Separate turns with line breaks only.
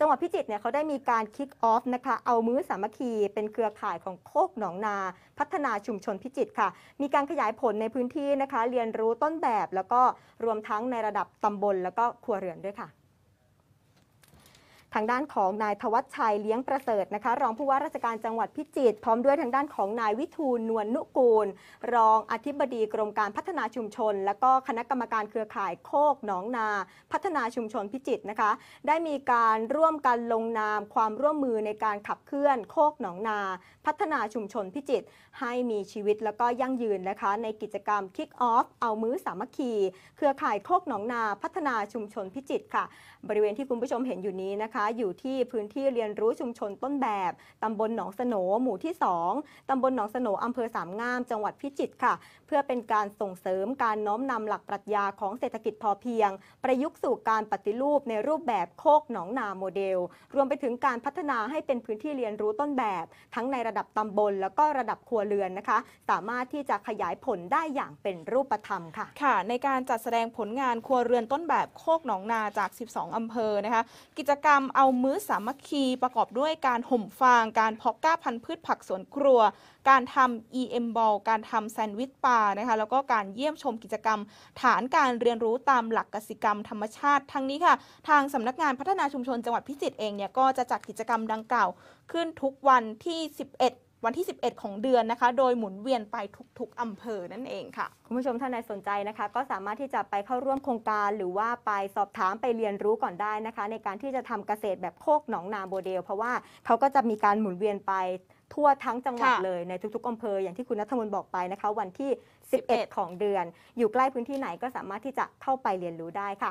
จังหวัดพิจิตรเนี่ยเขาได้มีการคิกออฟนะคะ เอามื้อสามัคคี เป็นเครือข่ายของโคกหนองนา พัฒนาชุมชนพิจิตรค่ะ มีการขยายผลในพื้นที่นะคะ เรียนรู้ต้นแบบแล้วก็รวมทั้งในระดับตำบล แล้วก็ครัวเรือนด้วยค่ะทางด้านของนายทวัชชัยเลี้ยงประเสริฐนะคะรองผู้ว่าราชการจังหวัดพิจิตรพร้อมด้วยทางด้านของนายวิทูลนวลนุกูล รองอธิบดีกรมการพัฒนาชุมชน และก็คณะกรรมการเครือข่ายโคกหนองนา พัฒนาชุมชนพิจิตรนะคะ ได้มีการร่วมกันลงนาม ความร่วมมือในการขับเคลื่อนโคกหนองนา พัฒนาชุมชนพิจิตรให้มีชีวิตและก็ยั่งยืนนะคะ ในกิจกรรม Kick Off เอามือสามัคคีเครือข่ายโคกหนองนา พัฒนาชุมชนพิจิตรค่ะ บริเวณที่คุณผู้ชมเห็นอยู่นี้นะคะอยู่ที่พื้นที่เรียนรู้ชุมชนต้นแบบตำบลหนองสนหมู่ที่ 2ตำบลหนองสนอำเภอสามงามจังหวัดพิจิตรค่ะ เพื่อเป็นการส่งเสริมการน้อมนำหลักปรัชญาของเศรษฐกิจพอเพียง ประยุกต์สู่การปฏิรูปในรูปแบบโคกหนองนาโมเดล รวมไปถึงการพัฒนาให้เป็นพื้นที่เรียนรู้ต้นแบบ ทั้งในระดับตำบล แล้วก็
ระดับครัวเรือนนะคะ สามารถที่จะขยายผลได้อย่างเป็นรูปธรรมค่ะค่ะ ในการจัดแสดงผลงานครัวเรือนต้นแบบโคกหนองนาจาก 12อำเภอนะคะกิจกรรมาเอามื้อสามัคคีประกอบด้วยการห่มฟางการเพาะก้าพันธุ์พืชผักสวนครัว การทำ EM Ball การทำแซนด์วิชปลานะคะแล้วก็การเยี่ยมชมกิจกรรม ฐานการเรียนรู้ตามหลักกสิกรรมธรรมชาติ ทั้งนี้ค่ะ ทางสำนักงานพัฒนาชุมชนจังหวัดพิจิตรเองเนี่ยก็จะจัดกิจกรรมดังกล่าว ขึ้นทุกวันที่ 11วันที่ 11ของเดือนนะคะ โดยหมุนเวียนไปทุกๆ อำเภอนั่นเองค่ะคุณผู้ชมท่านใดสนใจนะคะ ก็สาม
ารถที่จะไปเข้าร่วมโครงการ หรือว่าไปสอบถามไปเรียนรู้ก่อนได้นะคะ ในการที่จะทำเกษตรแบบโคกหนองนาโมเดล เพราะว่าเขาก็จะมีการหมุนเวียนไปทั่วทั้งจังหวัดเลยในทุกๆอำเภอ อย่างที่คุณนัทมนบอกไปนะคะวันที่ 11 ของเดือนอยู่ใกล้พื้นที่ไหนก็สามารถที่จะเข้าไปเรียนรู้ได้ค่ะ